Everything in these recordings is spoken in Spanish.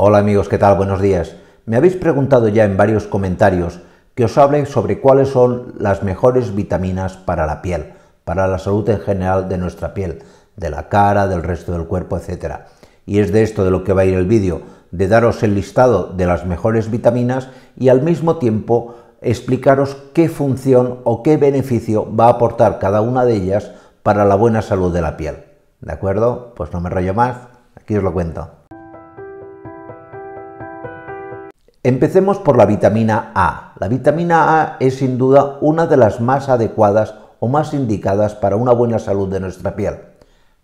Hola amigos, ¿qué tal? Buenos días. Me habéis preguntado ya en varios comentarios que os hable sobre cuáles son las mejores vitaminas para la piel, para la salud en general de nuestra piel, de la cara, del resto del cuerpo, etc. Y es de esto de lo que va a ir el vídeo, de daros el listado de las mejores vitaminas y al mismo tiempo explicaros qué función o qué beneficio va a aportar cada una de ellas para la buena salud de la piel. ¿De acuerdo? Pues no me rayo más, aquí os lo cuento. Empecemos por la vitamina A. La vitamina A es sin duda una de las más adecuadas o más indicadas para una buena salud de nuestra piel.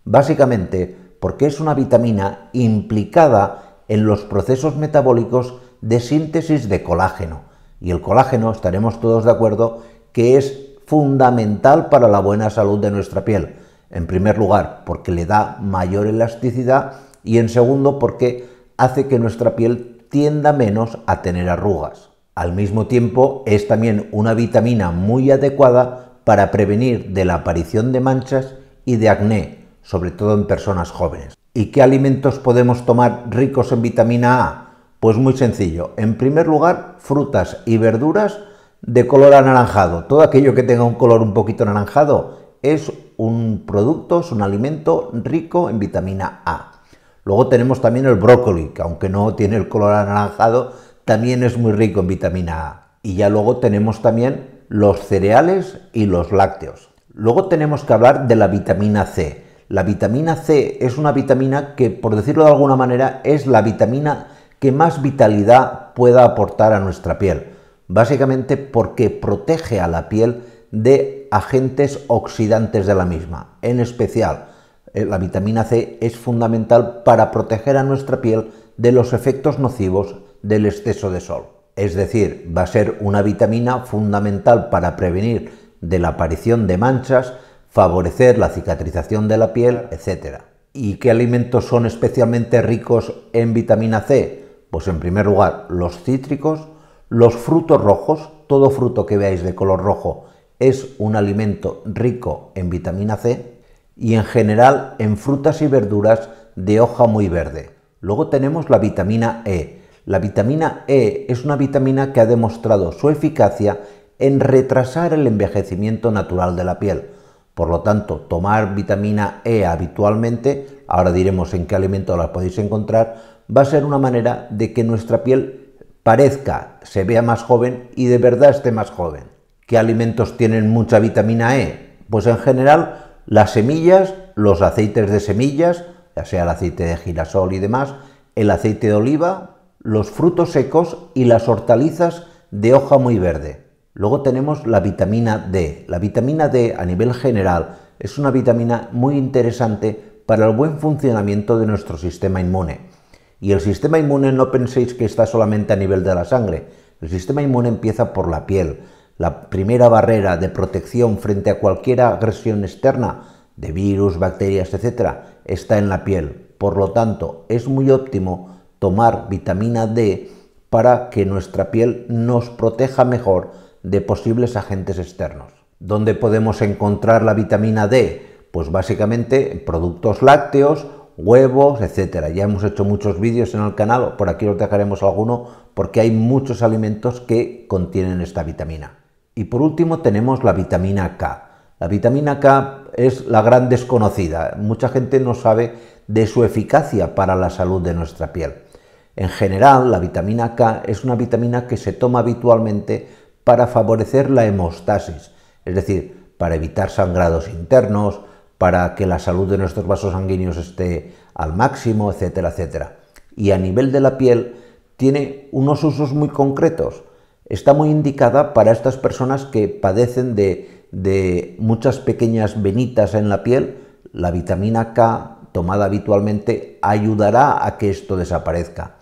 Básicamente porque es una vitamina implicada en los procesos metabólicos de síntesis de colágeno. Y el colágeno, estaremos todos de acuerdo, que es fundamental para la buena salud de nuestra piel. En primer lugar, porque le da mayor elasticidad y en segundo, porque hace que nuestra piel tienda menos a tener arrugas. Al mismo tiempo, es también una vitamina muy adecuada para prevenir de la aparición de manchas y de acné, sobre todo en personas jóvenes. ¿Y qué alimentos podemos tomar ricos en vitamina A? Pues muy sencillo. En primer lugar, frutas y verduras de color anaranjado. Todo aquello que tenga un color un poquito anaranjado es un producto, es un alimento rico en vitamina A. Luego tenemos también el brócoli, que aunque no tiene el color anaranjado, también es muy rico en vitamina A. Y ya luego tenemos también los cereales y los lácteos. Luego tenemos que hablar de la vitamina C. La vitamina C es una vitamina que, por decirlo de alguna manera, es la vitamina que más vitalidad pueda aportar a nuestra piel. Básicamente porque protege a la piel de agentes oxidantes de la misma, en especial eh, la vitamina C es fundamental para proteger a nuestra piel de los efectos nocivos del exceso de sol. Es decir, va a ser una vitamina fundamental para prevenir de la aparición de manchas, favorecer la cicatrización de la piel, etc. ¿Y qué alimentos son especialmente ricos en vitamina C? Pues en primer lugar los cítricos, los frutos rojos, todo fruto que veáis de color rojo es un alimento rico en vitamina C, y en general en frutas y verduras de hoja muy verde. Luego tenemos la vitamina E. La vitamina E es una vitamina que ha demostrado su eficacia en retrasar el envejecimiento natural de la piel. Por lo tanto, tomar vitamina E habitualmente, ahora diremos en qué alimento la podéis encontrar, va a ser una manera de que nuestra piel parezca, se vea más joven y de verdad esté más joven. ¿Qué alimentos tienen mucha vitamina E? Pues en general las semillas, los aceites de semillas, ya sea el aceite de girasol y demás, el aceite de oliva, los frutos secos y las hortalizas de hoja muy verde. Luego tenemos la vitamina D. La vitamina D a nivel general es una vitamina muy interesante para el buen funcionamiento de nuestro sistema inmune. Y el sistema inmune no penséis que está solamente a nivel de la sangre. El sistema inmune empieza por la piel, la primera barrera de protección frente a cualquier agresión externa de virus, bacterias, etc., está en la piel. Por lo tanto, es muy óptimo tomar vitamina D para que nuestra piel nos proteja mejor de posibles agentes externos. ¿Dónde podemos encontrar la vitamina D? Pues básicamente en productos lácteos, huevos, etc. Ya hemos hecho muchos vídeos en el canal, por aquí os dejaremos alguno porque hay muchos alimentos que contienen esta vitamina. Y por último tenemos la vitamina K. La vitamina K es la gran desconocida. Mucha gente no sabe de su eficacia para la salud de nuestra piel. En general, la vitamina K es una vitamina que se toma habitualmente para favorecer la hemostasis, es decir, para evitar sangrados internos, para que la salud de nuestros vasos sanguíneos esté al máximo, etcétera, etcétera. Y a nivel de la piel tiene unos usos muy concretos está muy indicada para estas personas que padecen de, muchas pequeñas venitas en la piel. La vitamina K tomada habitualmente ayudará a que esto desaparezca.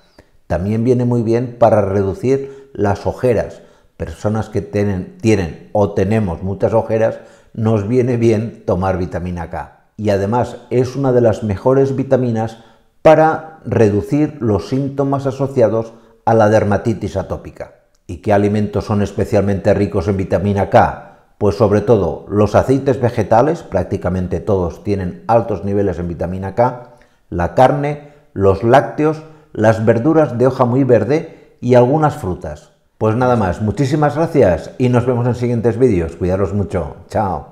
También viene muy bien para reducir las ojeras. Personas que tienen, tienen o tenemos muchas ojeras, nos viene bien tomar vitamina K. Y además es una de las mejores vitaminas para reducir los síntomas asociados a la dermatitis atópica. ¿Y qué alimentos son especialmente ricos en vitamina K? Pues sobre todo los aceites vegetales, prácticamente todos tienen altos niveles en vitamina K, la carne, los lácteos, las verduras de hoja muy verde y algunas frutas. Pues nada más, muchísimas gracias y nos vemos en siguientes vídeos. Cuidaros mucho. Chao.